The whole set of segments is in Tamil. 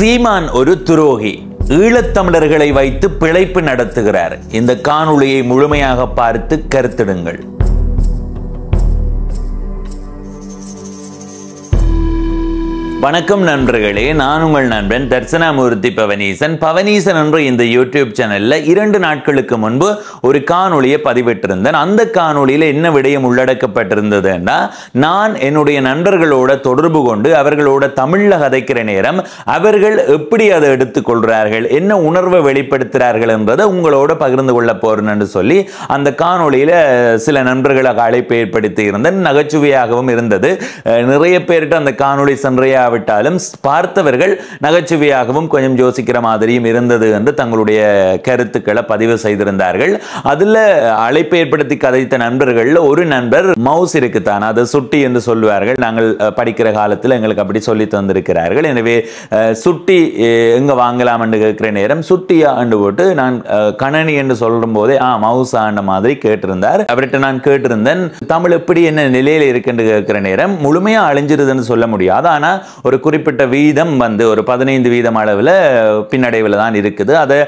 சீமான் ஒரு துரோகி ஈழத்தமிழர்களை வைத்து பிழைப்பு நடத்துகிறார் இந்த காணொளியை முழுமையாக பார்த்து கருத்திடுங்கள் வணக்கம் நண்பர்களே நான் உங்கள் நண்பன் தர்சனாமூர்த்தி பவனீசன் பவனீசன் என்று இந்த யூடியூப் சேனலில் இரண்டு நாட்களுக்கு முன்பு ஒரு காணொலியை பதிவிட்டிருந்தேன் அந்த காணொளியில் என்ன விடயம் உள்ளடக்கப்பட்டிருந்ததுன்னா நான் என்னுடைய நண்பர்களோட தொடர்பு கொண்டு அவர்களோட தமிழில் கதைக்கிற நேரம் அவர்கள் எப்படி அதை எடுத்துக்கொள்கிறார்கள் என்ன உணர்வை வெளிப்படுத்துகிறார்கள் என்பதை உங்களோட பகிர்ந்து கொள்ள போறேன்னு சொல்லி அந்த காணொளியில் சில நண்பர்களாக அழைப்பு ஏற்படுத்தி இருந்தேன் நகைச்சுவையாகவும் இருந்தது நிறைய பேர்கிட்ட அந்த காணொலி சென்றையாக இல்லாவிட்டாலும் பார்த்தவர்கள் நகைச்சுவையாகவும் கொஞ்சம் யோசிக்கிற மாதிரியும் இருந்தது என்று தங்களுடைய கருத்துக்களை பதிவு செய்திருந்தார்கள் அதில் அழைப்பு ஏற்படுத்தி கதைத்த நண்பர்களில் ஒரு நண்பர் மவுஸ் இருக்குத்தான் அது சுட்டி என்று சொல்வார்கள் நாங்கள் படிக்கிற காலத்தில் எங்களுக்கு அப்படி சொல்லி தந்திருக்கிறார்கள் எனவே சுட்டி எங்கே வாங்கலாம் என்று கேட்கிற நேரம் சுட்டியா என்று போட்டு நான் கணனி என்று சொல்லும் போதே ஆ மவுஸ் ஆண்ட மாதிரி கேட்டிருந்தார் அவர்கிட்ட நான் கேட்டிருந்தேன் தமிழ் எப்படி என்ன நிலையில் இருக்குன்னு கேட்கிற நேரம் முழுமையாக அழிஞ்சிருதுன்னு சொல்ல முடியாது ஆனால் ஒரு குறிப்பிட்ட வீதம் வந்து ஒரு பதினைந்து வீதம் அளவில் பின்னடைவில் தான் இருக்குது அதை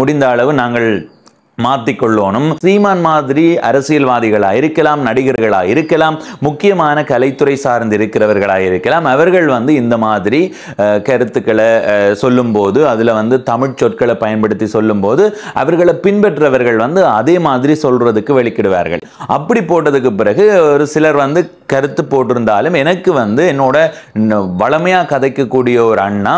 முடிந்த அளவு நாங்கள் மாற்றிக்கொள்ளணும் சீமான் மாதிரி அரசியல்வாதிகளா இருக்கலாம் நடிகர்களா இருக்கலாம் முக்கியமான கலைத்துறை சார்ந்து இருக்கிறவர்களா இருக்கலாம் அவர்கள் வந்து இந்த மாதிரி கருத்துக்களை சொல்லும் போது அதுல வந்து தமிழ் சொற்களை பயன்படுத்தி சொல்லும் போது அவர்களை பின்பற்றவர்கள் வந்து அதே மாதிரி சொல்றதுக்கு வெளிக்கிடுவார்கள் அப்படி போட்டதுக்கு பிறகு ஒரு சிலர் வந்து கருத்து போட்டிருந்தாலும் எனக்கு வந்து என்னோட வளமையாக கதைக்கக்கூடிய ஒரு அண்ணா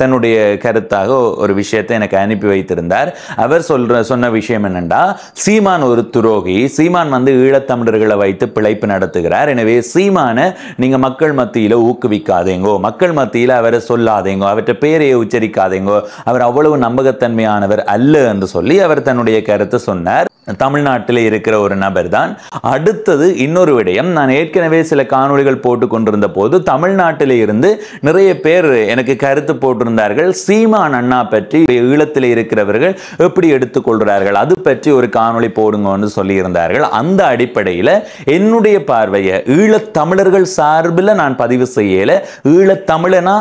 தன்னுடைய கருத்தாக ஒரு விஷயத்தை எனக்கு அனுப்பி வைத்திருந்தார் அவர் சொல்ற சொன்ன விஷயம் என்னென்னா சீமான் ஒரு துரோகி சீமான் வந்து ஈழத்தமிழர்களை வைத்து பிழைப்பு நடத்துகிறார் எனவே சீமானை நீங்கள் மக்கள் மத்தியில் ஊக்குவிக்காதேங்கோ மக்கள் மத்தியில் அவரை சொல்லாதேங்கோ அவற்றை பேரையை உச்சரிக்காதேங்கோ அவர் அவ்வளவு நம்பகத்தன்மையானவர் அல்ல என்று சொல்லி அவர் தன்னுடைய கருத்தை சொன்னார் தமிழ்நாட்டில் இருக்கிற ஒரு நபர் தான் அடுத்தது இன்னொரு விடயம் நான் ஏற்கனவே சில காணொலிகள் போட்டு கொண்டிருந்த போது தமிழ்நாட்டில் இருந்து நிறைய பேர் எனக்கு கருத்து போட்டிருந்தார்கள் சீமான் அண்ணா பற்றி ஈழத்தில் இருக்கிறவர்கள் எப்படி எடுத்துக்கொள்கிறார்கள் அது பற்றி ஒரு காணொலி போடுங்கன்னு சொல்லியிருந்தார்கள் அந்த அடிப்படையில் என்னுடைய பார்வையை ஈழத்தமிழர்கள் சார்பில் நான் பதிவு செய்யலை ஈழத்தமிழனா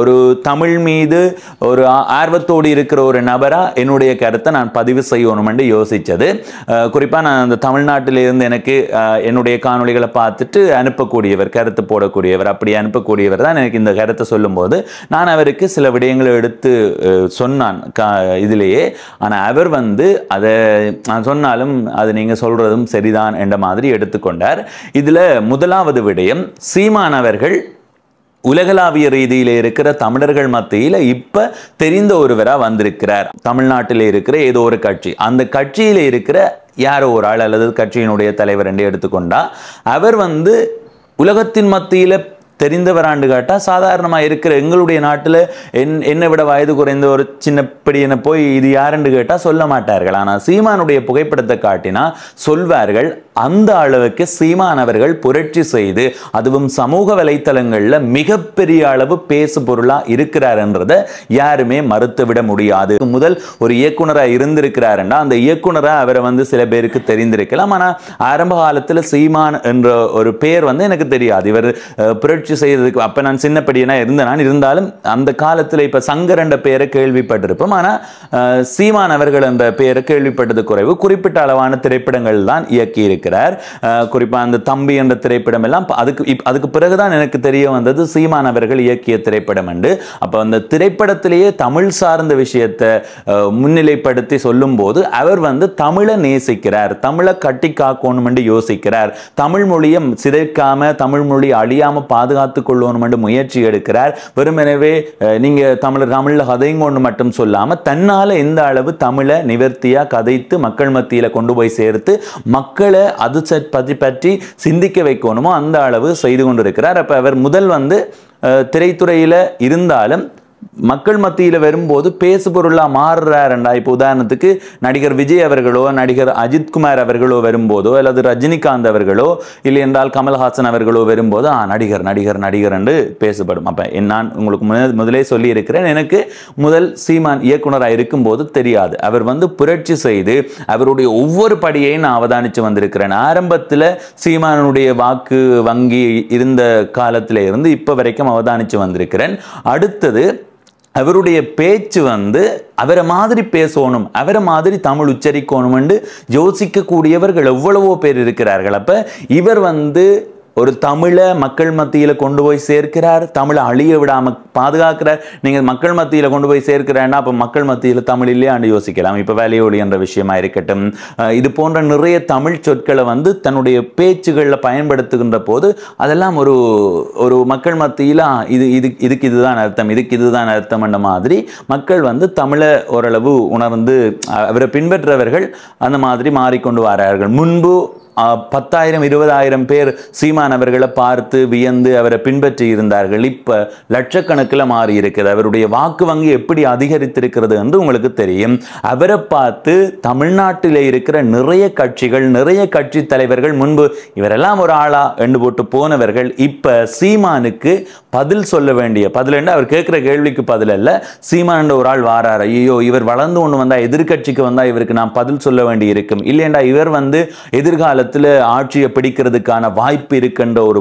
ஒரு தமிழ் மீது ஒரு ஆர்வத்தோடு இருக்கிற ஒரு நபராக என்னுடைய கருத்தை நான் பதிவு என்று யோசித்தது குறிப்பாக நான் அந்த தமிழ்நாட்டிலிருந்து எனக்கு என்னுடைய காணொலிகளை பார்த்துட்டு அனுப்பக்கூடியவர் கருத்து போடக்கூடியவர் அப்படி அனுப்பக்கூடியவர் தான் எனக்கு இந்த கருத்தை சொல்லும்போது நான் அவருக்கு சில விடயங்களை எடுத்து சொன்னான் கா இதிலேயே ஆனால் அவர் வந்து அதை நான் சொன்னாலும் அது நீங்கள் சொல்கிறதும் சரிதான் என்ற மாதிரி எடுத்துக்கொண்டார் இதில் முதலாவது விடயம் சீமானவர்கள் உலகளாவிய ரீதியில் இருக்கிற தமிழர்கள் மத்தியில் இப்போ தெரிந்த ஒருவராக வந்திருக்கிறார் தமிழ்நாட்டில் இருக்கிற ஏதோ ஒரு கட்சி அந்த கட்சியில் இருக்கிற யாரோ ஒரு ஆள் அல்லது கட்சியினுடைய தலைவர் என்று எடுத்துக்கொண்டால் அவர் வந்து உலகத்தின் மத்தியில் தெரிந்தவராண்டு காட்டால் சாதாரணமாக இருக்கிற எங்களுடைய நாட்டில் என் என்னை விட வயது குறைந்த ஒரு சின்ன பிடியனை போய் இது யாருன்னு கேட்டால் சொல்ல மாட்டார்கள் ஆனால் சீமானுடைய புகைப்படத்தை காட்டினா சொல்வார்கள் அந்த அளவுக்கு சீமான் அவர்கள் புரட்சி செய்து அதுவும் சமூக வலைத்தளங்களில் மிகப்பெரிய அளவு பேசு பொருளாக இருக்கிறாருன்றதை யாருமே மறுத்துவிட முடியாது முதல் ஒரு இயக்குனராக இருந்திருக்கிறாருன்னா அந்த இயக்குனராக அவரை வந்து சில பேருக்கு தெரிந்திருக்கலாம் ஆனால் ஆரம்ப காலத்தில் சீமான் என்ற ஒரு பேர் வந்து எனக்கு தெரியாது இவர் புரட்சி செய்ததுக்கு அப்போ நான் சின்னப்படியெல்லாம் படியனா நான் இருந்தாலும் அந்த காலத்தில் இப்போ சங்கர் என்ற பெயரை கேள்விப்பட்டிருப்போம் ஆனால் சீமான் அவர்கள் என்ற பெயரை கேள்விப்பட்டது குறைவு குறிப்பிட்ட அளவான திரைப்படங்கள் தான் இயக்கியிருக்கு இருக்கிறார் குறிப்பாக அந்த தம்பி என்ற திரைப்படம் எல்லாம் அதுக்கு அதுக்கு பிறகுதான் எனக்கு தெரிய வந்தது சீமான் அவர்கள் இயக்கிய திரைப்படம் என்று அப்போ அந்த திரைப்படத்திலேயே தமிழ் சார்ந்த விஷயத்தை முன்னிலைப்படுத்தி சொல்லும்போது அவர் வந்து தமிழை நேசிக்கிறார் தமிழை கட்டி காக்கணும் என்று யோசிக்கிறார் தமிழ் மொழியை சிதைக்காம தமிழ் மொழி அழியாமல் பாதுகாத்து என்று முயற்சி எடுக்கிறார் வெறுமெனவே நீங்கள் தமிழ் தமிழில் கொண்டு மட்டும் சொல்லாமல் தன்னால் எந்த அளவு தமிழை நிவர்த்தியாக கதைத்து மக்கள் மத்தியில் கொண்டு போய் சேர்த்து மக்களை அது பற்றி பற்றி சிந்திக்க வைக்கணுமோ அந்த அளவு செய்து கொண்டிருக்கிறார் அப்போ அவர் முதல் வந்து திரைத்துறையில் இருந்தாலும் மக்கள் மத்தியில் வரும்போது பேசுபொருளாக மாறுறாருண்டா இப்போ உதாரணத்துக்கு நடிகர் விஜய் அவர்களோ நடிகர் அஜித்குமார் அவர்களோ வரும்போதோ அல்லது ரஜினிகாந்த் அவர்களோ இல்லை என்றால் கமல்ஹாசன் அவர்களோ வரும்போது ஆ நடிகர் நடிகர் நடிகர் என்று பேசப்படும் அப்போ நான் உங்களுக்கு முதலே சொல்லி இருக்கிறேன் எனக்கு முதல் சீமான் இயக்குனராக இருக்கும்போது தெரியாது அவர் வந்து புரட்சி செய்து அவருடைய ஒவ்வொரு படியையும் நான் அவதானித்து வந்திருக்கிறேன் ஆரம்பத்தில் சீமானுடைய வாக்கு வங்கி இருந்த காலத்தில் இருந்து இப்போ வரைக்கும் அவதானித்து வந்திருக்கிறேன் அடுத்தது அவருடைய பேச்சு வந்து அவரை மாதிரி பேசணும் அவரை மாதிரி தமிழ் உச்சரிக்கணும் என்று யோசிக்கக்கூடியவர்கள் எவ்வளவோ பேர் இருக்கிறார்கள் அப்போ இவர் வந்து ஒரு தமிழை மக்கள் மத்தியில் கொண்டு போய் சேர்க்கிறார் தமிழை அழிய விடாமல் பாதுகாக்கிறார் நீங்கள் மக்கள் மத்தியில் கொண்டு போய் சேர்க்கிறேன்னா அப்போ மக்கள் மத்தியில் தமிழ் இல்லையாண்டு யோசிக்கலாம் இப்போ வேலையொலி என்ற விஷயமா இருக்கட்டும் இது போன்ற நிறைய தமிழ் சொற்களை வந்து தன்னுடைய பேச்சுகளில் பயன்படுத்துகின்ற போது அதெல்லாம் ஒரு ஒரு மக்கள் மத்தியில் இது இது இதுக்கு இதுதான் அர்த்தம் இதுக்கு இதுதான் அர்த்தம் என்ற மாதிரி மக்கள் வந்து தமிழை ஓரளவு உணர்ந்து அவரை பின்பற்றவர்கள் அந்த மாதிரி மாறிக்கொண்டு வரார்கள் முன்பு பத்தாயிரம் இருபதாயிரம் பேர் சீமான் அவர்களை பார்த்து வியந்து அவரை பின்பற்றி இருந்தார்கள் இப்போ லட்சக்கணக்கில் மாறி இருக்குது அவருடைய வாக்கு வங்கி எப்படி அதிகரித்திருக்கிறது என்று உங்களுக்கு தெரியும் அவரை பார்த்து தமிழ்நாட்டில் இருக்கிற நிறைய கட்சிகள் நிறைய கட்சி தலைவர்கள் முன்பு இவரெல்லாம் ஒரு ஆளா என்று போட்டு போனவர்கள் இப்போ சீமானுக்கு பதில் சொல்ல வேண்டிய பதில் என்று அவர் கேட்குற கேள்விக்கு பதில் அல்ல சீமான் ஒரு ஆள் வாரார் ஐயோ இவர் வளர்ந்து ஒன்று வந்தால் எதிர்கட்சிக்கு வந்தால் இவருக்கு நான் பதில் சொல்ல வேண்டி இருக்கும் இல்லையண்டா இவர் வந்து எதிர்கால காலத்தில் ஆட்சியை பிடிக்கிறதுக்கான வாய்ப்பு இருக்கின்ற ஒரு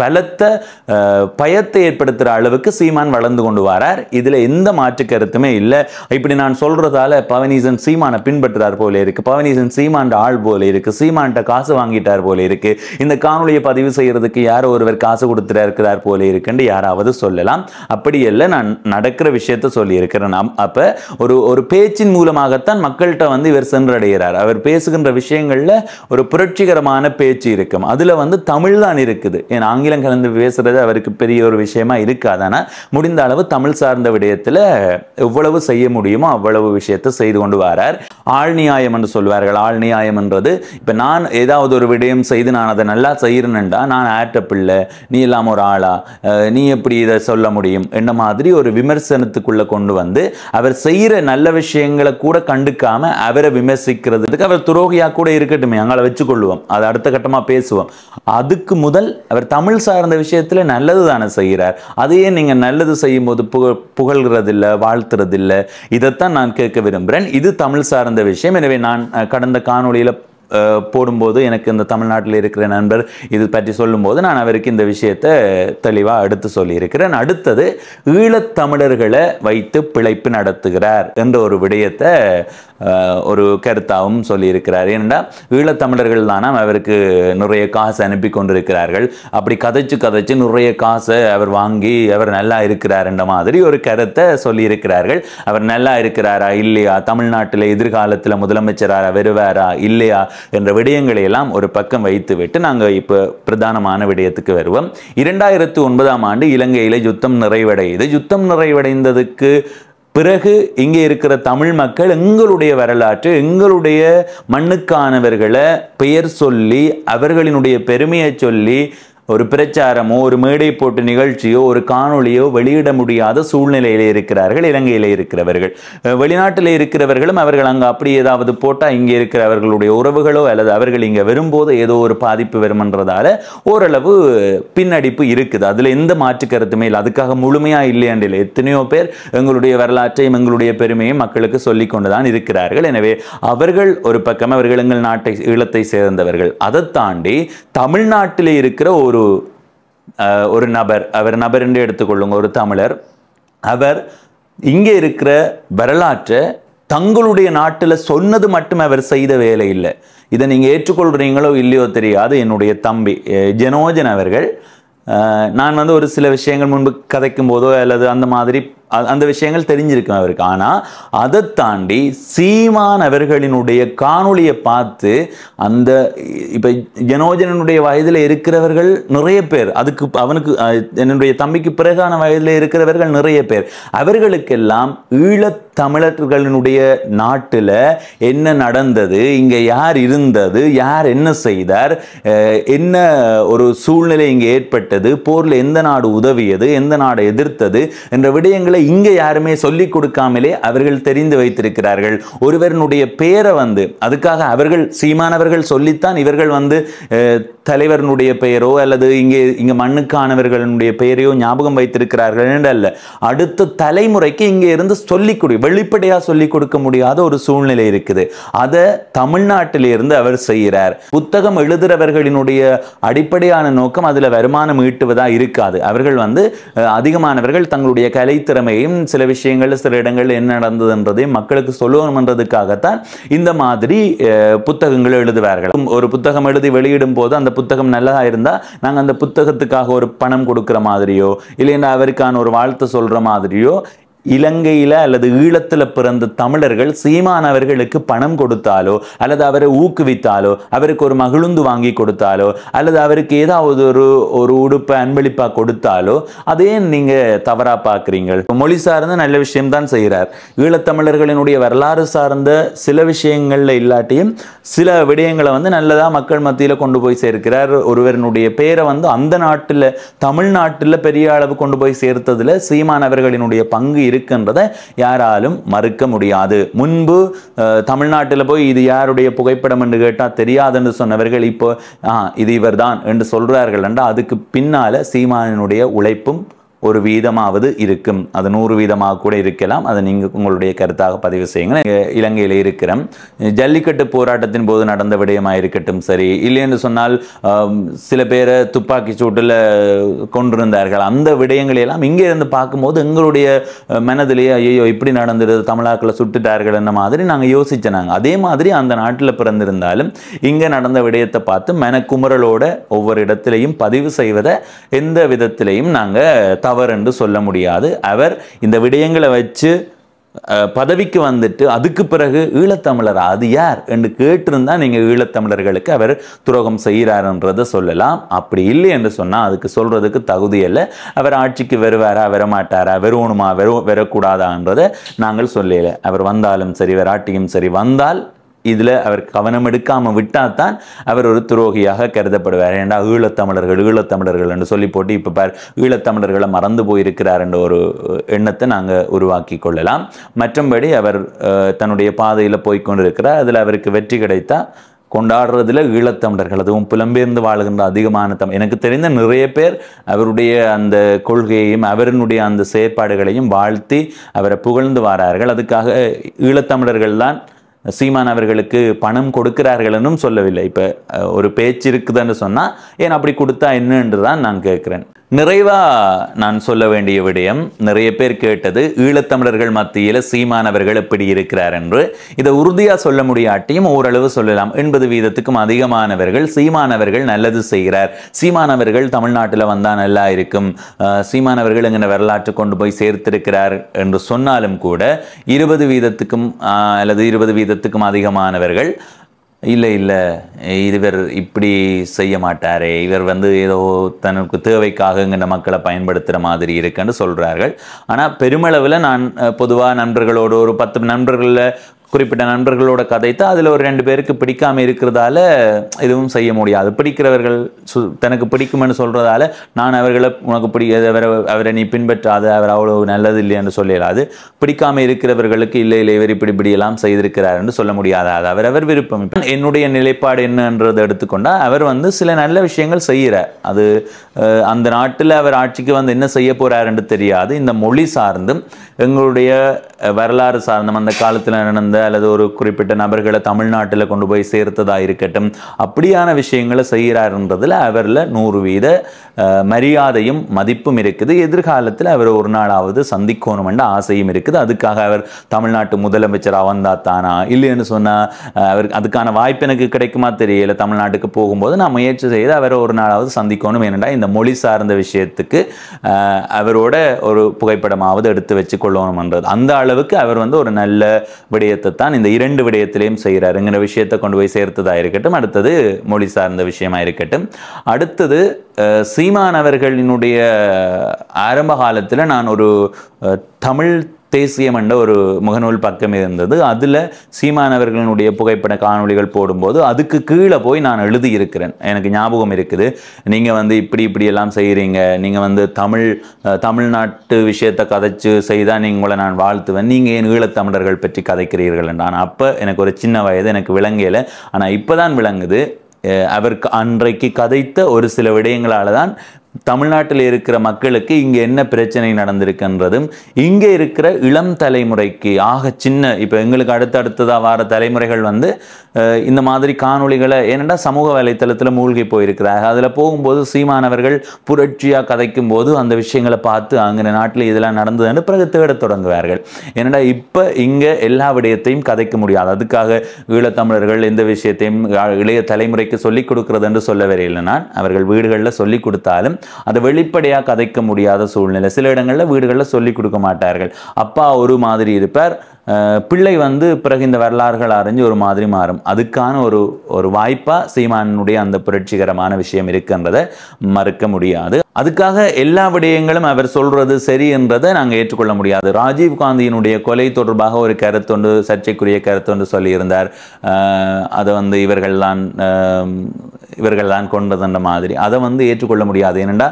பலத்த பயத்தை ஏற்படுத்துகிற அளவுக்கு சீமான் வளர்ந்து கொண்டு வரார் இதில் எந்த மாற்று கருத்துமே இல்லை இப்படி நான் சொல்கிறதால பவனீசன் சீமானை பின்பற்றுறார் போல இருக்குது பவனீசன் சீமான் ஆள் போல இருக்குது சீமான்கிட்ட காசு வாங்கிட்டார் போல இருக்குது இந்த காணொலியை பதிவு செய்கிறதுக்கு யாரோ ஒருவர் காசு கொடுத்துட்டா இருக்கிறார் போல இருக்குன்னு யாராவது சொல்லலாம் அப்படி இல்லை நான் நடக்கிற விஷயத்த சொல்லியிருக்கிறேன் நாம் அப்போ ஒரு ஒரு பேச்சின் மூலமாகத்தான் மக்கள்கிட்ட வந்து இவர் சென்றடைகிறார் அவர் பேசுகின்ற விஷயங்களில் ஒரு புரட்சிகரமான பேச்சு இருக்கும் அதில் வந்து தமிழ் தான் இருக்குது ஏன்னா ஆங்கிலம் கலந்து பேசுறது அவருக்கு பெரிய ஒரு விஷயமா இருக்காது ஆனால் முடிந்த அளவு தமிழ் சார்ந்த விடயத்தில் எவ்வளவு செய்ய முடியுமோ அவ்வளவு விஷயத்தை செய்து கொண்டு வரார் ஆழ்நியாயம் என்று சொல்வார்கள் ஆழ்நியாயம்ன்றது இப்போ நான் ஏதாவது ஒரு விடயம் செய்து நான் அதை நல்லா செய்கிறேன்டா நான் ஆட்ட பிள்ளை நீ இல்லாமல் ஒரு ஆளா நீ எப்படி இதை சொல்ல முடியும் என்ன மாதிரி ஒரு விமர்சனத்துக்குள்ளே கொண்டு வந்து அவர் செய்கிற நல்ல விஷயங்களை கூட கண்டுக்காம அவரை விமர்சிக்கிறதுக்கு அவர் துரோகியாக கூட இருக்கட்டுமே அங்களை வச்சுக்கொள்ளுவோம் அதை அடுத்த கட்டமாக பேசுவோம் அதுக்கு முதல் அவர் தமிழ் தமிழ் சார்ந்த விஷயத்தில் நல்லது தானே செய்கிறார் அதையே நீங்கள் நல்லது செய்யும் போது புக புகழ்கிறதில்ல வாழ்த்துறதில்ல இதைத்தான் நான் கேட்க விரும்புகிறேன் இது தமிழ் சார்ந்த விஷயம் எனவே நான் கடந்த காணொலியில் போடும்போது எனக்கு இந்த தமிழ்நாட்டில் இருக்கிற நண்பர் இது பற்றி சொல்லும்போது நான் அவருக்கு இந்த விஷயத்தை தெளிவாக அடுத்து சொல்லியிருக்கிறேன் அடுத்தது ஈழத்தமிழர்களை வைத்து பிழைப்பு நடத்துகிறார் என்ற ஒரு விடயத்தை ஒரு கருத்தாகவும் சொல்லியிருக்கிறார் ஏனென்றால் ஈழத்தமிழர்கள் தானே அவருக்கு நிறைய காசு அனுப்பி கொண்டிருக்கிறார்கள் அப்படி கதைச்சு கதைச்சு நிறைய காசை அவர் வாங்கி அவர் நல்லா இருக்கிறார் என்ற மாதிரி ஒரு கருத்தை சொல்லியிருக்கிறார்கள் அவர் நல்லா இருக்கிறாரா இல்லையா தமிழ்நாட்டில் எதிர்காலத்தில் முதலமைச்சராக வருவாரா இல்லையா என்ற விடயங்களை எல்லாம் ஒரு பக்கம் வைத்துவிட்டு நாங்கள் இப்போ பிரதானமான விடயத்துக்கு வருவோம் இரண்டாயிரத்து ஒன்பதாம் ஆண்டு இலங்கையில் யுத்தம் நிறைவடையுது யுத்தம் நிறைவடைந்ததுக்கு பிறகு இங்கே இருக்கிற தமிழ் மக்கள் எங்களுடைய வரலாற்று எங்களுடைய மண்ணுக்கானவர்களை பெயர் சொல்லி அவர்களினுடைய பெருமையை சொல்லி ஒரு பிரச்சாரமோ ஒரு மேடை போட்டு நிகழ்ச்சியோ ஒரு காணொளியோ வெளியிட முடியாத சூழ்நிலையில் இருக்கிறார்கள் இலங்கையில் இருக்கிறவர்கள் வெளிநாட்டில் இருக்கிறவர்களும் அவர்கள் அங்கே அப்படி ஏதாவது போட்டால் இங்கே இருக்கிற அவர்களுடைய உறவுகளோ அல்லது அவர்கள் இங்கே வரும்போது ஏதோ ஒரு பாதிப்பு வருமன்றதால ஓரளவு பின்னடிப்பு இருக்குது அதில் எந்த மாற்று கருத்துமே இல்லை அதுக்காக முழுமையாக இல்லையாண்டில் இல்லை எத்தனையோ பேர் எங்களுடைய வரலாற்றையும் எங்களுடைய பெருமையும் மக்களுக்கு கொண்டு தான் இருக்கிறார்கள் எனவே அவர்கள் ஒரு பக்கம் அவர்கள் எங்கள் நாட்டை ஈழத்தை சேர்ந்தவர்கள் அதை தாண்டி தமிழ்நாட்டில் இருக்கிற ஒரு ஒரு ஒரு நபர் அவர் நபர் என்று எடுத்துக்கொள்ளுங்க ஒரு தமிழர் அவர் இங்கே இருக்கிற வரலாற்றை தங்களுடைய நாட்டில் சொன்னது மட்டும் அவர் செய்த வேலை இல்லை இதை நீங்கள் ஏற்றுக்கொள்கிறீங்களோ இல்லையோ தெரியாது என்னுடைய தம்பி ஜனோஜன் அவர்கள் நான் வந்து ஒரு சில விஷயங்கள் முன்பு கதைக்கும் போதோ அல்லது அந்த மாதிரி அந்த விஷயங்கள் தெரிஞ்சிருக்கும் அவருக்கு ஆனால் அதை தாண்டி சீமான் அவர்களினுடைய காணொளியை பார்த்து அந்த இப்போ ஜனோஜனனுடைய வயதில் இருக்கிறவர்கள் நிறைய பேர் அதுக்கு அவனுக்கு என்னுடைய தம்பிக்கு பிறகான வயதில் இருக்கிறவர்கள் நிறைய பேர் அவர்களுக்கெல்லாம் ஈழத் தமிழர்களினுடைய நாட்டில் என்ன நடந்தது இங்கே யார் இருந்தது யார் என்ன செய்தார் என்ன ஒரு சூழ்நிலை இங்கே ஏற்பட்டது போரில் எந்த நாடு உதவியது எந்த நாடு எதிர்த்தது என்ற விடயங்களை இங்கே யாருமே சொல்லிக் கொடுக்காமலே அவர்கள் தெரிந்து வைத்திருக்கிறார்கள் ஒருவருடைய பேரை வந்து அதுக்காக அவர்கள் சீமானவர்கள் சொல்லித்தான் இவர்கள் வந்து தலைவரனுடைய பெயரோ அல்லது இங்கே இங்கே மண்ணுக்கானவர்களுடைய பெயரையோ ஞாபகம் வைத்திருக்கிறார்கள் அல்ல அடுத்த தலைமுறைக்கு இங்கே இருந்து சொல்லிக் கொடு வெளிப்படையாக சொல்லிக் கொடுக்க முடியாத ஒரு சூழ்நிலை இருக்குது அதை தமிழ்நாட்டிலிருந்து அவர் செய்கிறார் புத்தகம் எழுதுறவர்களினுடைய அடிப்படையான நோக்கம் அதில் வருமானம் ஈட்டுவதாக இருக்காது அவர்கள் வந்து அதிகமானவர்கள் தங்களுடைய கலைத்திறமை நிலைமையும் சில விஷயங்கள் சில இடங்கள் என்ன நடந்ததுன்றதையும் மக்களுக்கு சொல்லுவோம்ன்றதுக்காகத்தான் இந்த மாதிரி புத்தகங்களை எழுதுவார்கள் ஒரு புத்தகம் எழுதி வெளியிடும் போது அந்த புத்தகம் நல்லதாக இருந்தால் நாங்கள் அந்த புத்தகத்துக்காக ஒரு பணம் கொடுக்குற மாதிரியோ இல்லைன்னா அவருக்கான ஒரு வாழ்த்து சொல்கிற மாதிரியோ இலங்கையில் அல்லது ஈழத்தில் பிறந்த தமிழர்கள் சீமானவர்களுக்கு பணம் கொடுத்தாலோ அல்லது அவரை ஊக்குவித்தாலோ அவருக்கு ஒரு மகிழுந்து வாங்கி கொடுத்தாலோ அல்லது அவருக்கு ஏதாவது ஒரு ஒரு உடுப்பை அன்பளிப்பாக கொடுத்தாலோ அதே நீங்கள் தவறாக பார்க்குறீங்க மொழி சார்ந்த நல்ல விஷயம்தான் செய்கிறார் ஈழத்தமிழர்களினுடைய வரலாறு சார்ந்த சில விஷயங்களில் இல்லாட்டியும் சில விடயங்களை வந்து நல்லதாக மக்கள் மத்தியில் கொண்டு போய் சேர்க்கிறார் ஒருவரினுடைய பேரை வந்து அந்த நாட்டில் தமிழ்நாட்டில் பெரிய அளவு கொண்டு போய் சேர்த்ததில் சீமானவர்களினுடைய பங்கு இருக்கின்றதை யாராலும் மறுக்க முடியாது முன்பு தமிழ்நாட்டில் போய் இது யாருடைய புகைப்படம் என்று கேட்டால் தெரியாதுன்னு சொன்னவர்கள் இப்போ இது இவர் தான் என்று சொல்கிறார்கள் என்றால் அதுக்கு பின்னால் சீமானினுடைய உழைப்பும் ஒரு வீதமாவது இருக்கும் அது நூறு வீதமாக கூட இருக்கலாம் அதை நீங்கள் உங்களுடைய கருத்தாக பதிவு செய்யுங்க இலங்கையில் இருக்கிற ஜல்லிக்கட்டு போராட்டத்தின் போது நடந்த விடயமாக இருக்கட்டும் சரி இல்லைன்னு சொன்னால் சில பேரை துப்பாக்கி சூட்டில் கொண்டிருந்தார்கள் அந்த விடயங்களை எல்லாம் இங்கே இருந்து பார்க்கும்போது எங்களுடைய மனதிலேயே ஐயோ இப்படி நடந்துருது தமிழாக்களை சுட்டுட்டார்கள் என்ன மாதிரி நாங்கள் யோசிச்சனாங்க அதே மாதிரி அந்த நாட்டில் பிறந்திருந்தாலும் இங்கே நடந்த விடயத்தை பார்த்து மனக்குமுறலோட ஒவ்வொரு இடத்துலையும் பதிவு செய்வதை எந்த விதத்திலையும் நாங்கள் அவர் என்று சொல்ல முடியாது அவர் இந்த விடயங்களை வச்சு பதவிக்கு வந்துட்டு அதுக்கு பிறகு ஈழத்தமிழர் அது யார் என்று கேட்டிருந்தால் நீங்கள் ஈழத்தமிழர்களுக்கு அவர் துரோகம் செய்கிறாருன்றதை சொல்லலாம் அப்படி இல்லை என்று சொன்னால் அதுக்கு சொல்கிறதுக்கு தகுதி இல்லை அவர் ஆட்சிக்கு வருவாரா வரமாட்டாரா வெறுவணுமா வெறும் வரக்கூடாதான்றதை நாங்கள் சொல்லலை அவர் வந்தாலும் சரி வராட்டியும் சரி வந்தால் இதில் அவர் கவனம் எடுக்காமல் விட்டால் தான் அவர் ஒரு துரோகியாக கருதப்படுவார் ஏண்டா ஈழத்தமிழர்கள் ஈழத்தமிழர்கள் என்று சொல்லி போட்டு இப்போ பார் ஈழத்தமிழர்களை மறந்து போயிருக்கிறார் என்ற ஒரு எண்ணத்தை நாங்கள் உருவாக்கி கொள்ளலாம் மற்றபடி அவர் தன்னுடைய பாதையில் போய்கொண்டிருக்கிறார் அதில் அவருக்கு வெற்றி கிடைத்தால் கொண்டாடுறதுல ஈழத்தமிழர்கள் அதுவும் புலம்பெயர்ந்து வாழ்கின்ற அதிகமான தமிழ் எனக்கு தெரிந்த நிறைய பேர் அவருடைய அந்த கொள்கையையும் அவருடைய அந்த செயற்பாடுகளையும் வாழ்த்தி அவரை புகழ்ந்து வாரார்கள் அதுக்காக ஈழத்தமிழர்கள் தான் சீமான் அவர்களுக்கு பணம் கொடுக்கிறார்கள்னும் சொல்லவில்லை இப்போ ஒரு பேச்சு இருக்குதுன்னு சொன்னால் ஏன் அப்படி கொடுத்தா என்னன்று தான் நான் கேட்குறேன் நிறைவா நான் சொல்ல வேண்டிய விடயம் நிறைய பேர் கேட்டது ஈழத்தமிழர்கள் மத்தியில் சீமானவர்கள் எப்படி இருக்கிறார் என்று இதை உறுதியாக சொல்ல முடியாட்டியும் ஓரளவு சொல்லலாம் எண்பது வீதத்துக்கும் அதிகமானவர்கள் சீமானவர்கள் நல்லது செய்கிறார் சீமானவர்கள் தமிழ்நாட்டில் வந்தால் நல்லா இருக்கும் சீமானவர்கள் இங்கே வரலாற்று கொண்டு போய் சேர்த்திருக்கிறார் என்று சொன்னாலும் கூட இருபது வீதத்துக்கும் அல்லது இருபது வீதத்துக்கும் அதிகமானவர்கள் இல்லை இல்லை இதுவர் இப்படி செய்ய மாட்டாரே இவர் வந்து ஏதோ தனக்கு தேவைக்காகங்கிற மக்களை பயன்படுத்துகிற மாதிரி இருக்குன்னு சொல்கிறார்கள் ஆனால் பெருமளவில் நான் பொதுவாக நண்பர்களோடு ஒரு பத்து நண்பர்களில் குறிப்பிட்ட நண்பர்களோட கதைத்து அதில் ஒரு ரெண்டு பேருக்கு பிடிக்காமல் இருக்கிறதால எதுவும் செய்ய முடியாது பிடிக்கிறவர்கள் சு தனக்கு பிடிக்கும்னு சொல்கிறதால நான் அவர்களை உனக்கு பிடி அவரை அவரை நீ பின்பற்றாத அவர் அவ்வளோ நல்லது இல்லைன்னு சொல்லிடாது பிடிக்காமல் இருக்கிறவர்களுக்கு இல்லை இல்லை இவர் இப்படி இப்படியெல்லாம் செய்திருக்கிறார் என்று சொல்ல முடியாது அது அவர் அவர் விருப்பம் என்னுடைய நிலைப்பாடு என்னன்றதை எடுத்துக்கொண்டால் அவர் வந்து சில நல்ல விஷயங்கள் செய்கிறார் அது அந்த நாட்டில் அவர் ஆட்சிக்கு வந்து என்ன செய்ய என்று தெரியாது இந்த மொழி சார்ந்தும் எங்களுடைய வரலாறு சார்ந்த அந்த காலத்தில் நடந்த அல்லது ஒரு குறிப்பிட்ட நபர்களை தமிழ்நாட்டில் கொண்டு போய் சேர்த்ததாக இருக்கட்டும் அப்படியான விஷயங்களை செய்கிறாருன்றதில் அவரில் நூறு வீத மரியாதையும் மதிப்பும் இருக்குது எதிர்காலத்தில் அவர் ஒரு நாளாவது சந்திக்கணும் என்ற ஆசையும் இருக்குது அதுக்காக அவர் தமிழ்நாட்டு முதலமைச்சராக வந்தா தானா இல்லைன்னு சொன்னால் அவர் அதுக்கான வாய்ப்பு எனக்கு கிடைக்குமா தெரியல தமிழ்நாட்டுக்கு போகும்போது நான் முயற்சி செய்து அவரை ஒரு நாளாவது சந்திக்கணும் ஏனெண்டா இந்த மொழி சார்ந்த விஷயத்துக்கு அவரோட ஒரு புகைப்படமாவது எடுத்து வச்சு கொள்ளணும்ன்றது அந்த அளவு அளவுக்கு அவர் வந்து ஒரு நல்ல விடயத்தை தான் இந்த இரண்டு விடயத்திலையும் செய்கிறாருங்கிற விஷயத்தை கொண்டு போய் சேர்த்ததாக இருக்கட்டும் அடுத்தது மொழி சார்ந்த விஷயமா இருக்கட்டும் அடுத்தது சீமான் அவர்களினுடைய ஆரம்ப காலத்தில் நான் ஒரு தமிழ் தேசியம் என்ற ஒரு முகநூல் பக்கம் இருந்தது அதில் சீமானவர்களினுடைய புகைப்பட காணொலிகள் போடும்போது அதுக்கு கீழே போய் நான் எழுதியிருக்கிறேன் எனக்கு ஞாபகம் இருக்குது நீங்கள் வந்து இப்படி இப்படி எல்லாம் செய்கிறீங்க நீங்கள் வந்து தமிழ் தமிழ்நாட்டு விஷயத்தை கதைச்சு செய்தால் நீங்கள் உங்களை நான் வாழ்த்துவேன் நீங்கள் ஏன் ஈழத்தமிழர்கள் பற்றி கதைக்கிறீர்கள் என்றான் அப்போ எனக்கு ஒரு சின்ன வயது எனக்கு விளங்கலை ஆனால் இப்போ தான் விளங்குது அவர் அன்றைக்கு கதைத்த ஒரு சில விடயங்களால் தான் தமிழ்நாட்டில் இருக்கிற மக்களுக்கு இங்கே என்ன பிரச்சனை நடந்திருக்குன்றதும் இங்கே இருக்கிற இளம் தலைமுறைக்கு ஆக சின்ன இப்போ எங்களுக்கு அடுத்தடுத்ததாக வர தலைமுறைகள் வந்து இந்த மாதிரி காணொளிகளை ஏனென்றால் சமூக வலைத்தளத்தில் மூழ்கி போயிருக்கிறாங்க அதில் போகும்போது சீமானவர்கள் புரட்சியாக கதைக்கும் போது அந்த விஷயங்களை பார்த்து அங்கே நாட்டில் இதெல்லாம் நடந்ததுன்னு பிறகு தேட தொடங்குவார்கள் ஏனெண்டா இப்போ இங்கே எல்லா விடயத்தையும் கதைக்க முடியாது அதுக்காக ஈழத்தமிழர்கள் எந்த விஷயத்தையும் இளைய தலைமுறைக்கு சொல்லிக் கொடுக்குறதுன்னு சொல்ல வரையில் நான் அவர்கள் வீடுகளில் சொல்லிக் கொடுத்தாலும் அதை வெளிப்படையாக கதைக்க முடியாத சூழ்நிலை சில இடங்களில் வீடுகளில் சொல்லிக் கொடுக்க மாட்டார்கள் அப்பா ஒரு மாதிரி இருப்பார் பிள்ளை வந்து பிறகு இந்த வரலாறுகள் அறிஞ்சு ஒரு மாதிரி மாறும் அதுக்கான ஒரு ஒரு வாய்ப்பாக சீமானுடைய அந்த புரட்சிகரமான விஷயம் இருக்குன்றதை மறுக்க முடியாது அதுக்காக எல்லா விடயங்களும் அவர் சொல்கிறது சரின்றதை நாங்கள் ஏற்றுக்கொள்ள முடியாது ராஜீவ் காந்தியினுடைய கொலை தொடர்பாக ஒரு கருத்தொன்று சர்ச்சைக்குரிய கருத்தொன்று சொல்லியிருந்தார் அதை வந்து இவர்கள் தான் இவர்கள் தான் கொண்டதுன்ற மாதிரி அதை வந்து ஏற்றுக்கொள்ள முடியாது ஏனெண்டா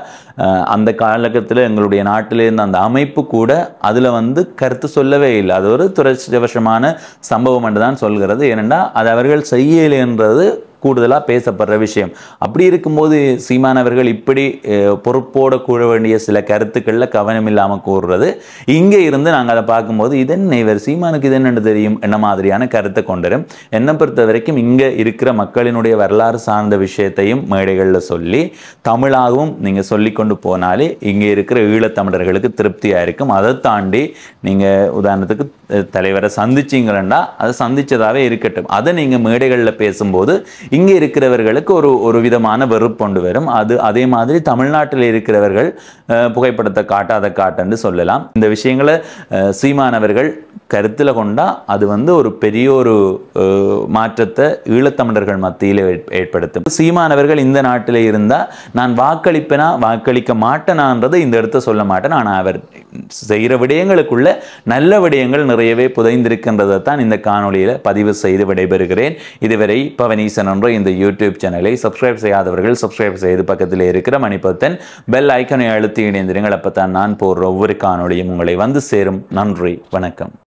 அந்த காலகட்டத்தில் எங்களுடைய நாட்டில் இருந்த அந்த அமைப்பு கூட அதில் வந்து கருத்து சொல்லவே இல்லை அது ஒரு துரட்சிவசமான சம்பவம் என்று தான் சொல்கிறது ஏனென்றால் அது அவர்கள் செய்யலைன்றது கூடுதலாக பேசப்படுற விஷயம் அப்படி இருக்கும்போது சீமானவர்கள் இப்படி பொறுப்போட கூட வேண்டிய சில கருத்துக்களில் கவனம் இல்லாமல் கூறுறது இங்கே இருந்து நாங்கள் அதை பார்க்கும்போது இதென்ன இவர் சீமானுக்கு இது என்னென்னு தெரியும் என்ன மாதிரியான கருத்தை கொண்டுரும் என்னை பொறுத்த வரைக்கும் இங்கே இருக்கிற மக்களினுடைய வரலாறு சார்ந்த விஷயத்தையும் மேடைகளில் சொல்லி தமிழாகவும் நீங்கள் சொல்லி கொண்டு போனாலே இங்கே இருக்கிற ஈழத்தமிழர்களுக்கு திருப்தியாக இருக்கும் அதை தாண்டி நீங்கள் உதாரணத்துக்கு தலைவரை சந்திச்சிங்களா அதை சந்தித்ததாகவே இருக்கட்டும் அதை நீங்கள் மேடைகளில் பேசும்போது இங்கே இருக்கிறவர்களுக்கு ஒரு ஒரு விதமான வெறுப்பு கொண்டு வரும் அது அதே மாதிரி தமிழ்நாட்டில் இருக்கிறவர்கள் புகைப்படத்தை காட்டாத காட்டன்னு சொல்லலாம் இந்த விஷயங்களை சீமானவர்கள் கருத்தில் கொண்டால் அது வந்து ஒரு பெரிய ஒரு மாற்றத்தை ஈழத்தமிழர்கள் மத்தியில் ஏற்படுத்தும் சீமானவர்கள் இந்த நாட்டில் இருந்தால் நான் வாக்களிப்பேனா வாக்களிக்க மாட்டேனான்றதை இந்த இடத்த சொல்ல மாட்டேன் ஆனால் அவர் செய்கிற விடயங்களுக்குள்ள நல்ல விடயங்கள் நிறையவே புதைந்திருக்கின்றதை தான் இந்த காணொலியில் பதிவு செய்து விடைபெறுகிறேன் இதுவரை பவனீசன் என்ற இந்த யூடியூப் சேனலை சப்ஸ்கிரைப் செய்யாதவர்கள் சப்ஸ்கிரைப் செய்து பக்கத்தில் இருக்கிற மணிப்பத்தன் பெல் ஐக்கனை அழுத்தி இணைந்திருங்கள் அப்போ தான் நான் போடுற ஒவ்வொரு காணொலியும் உங்களை வந்து சேரும் நன்றி வணக்கம்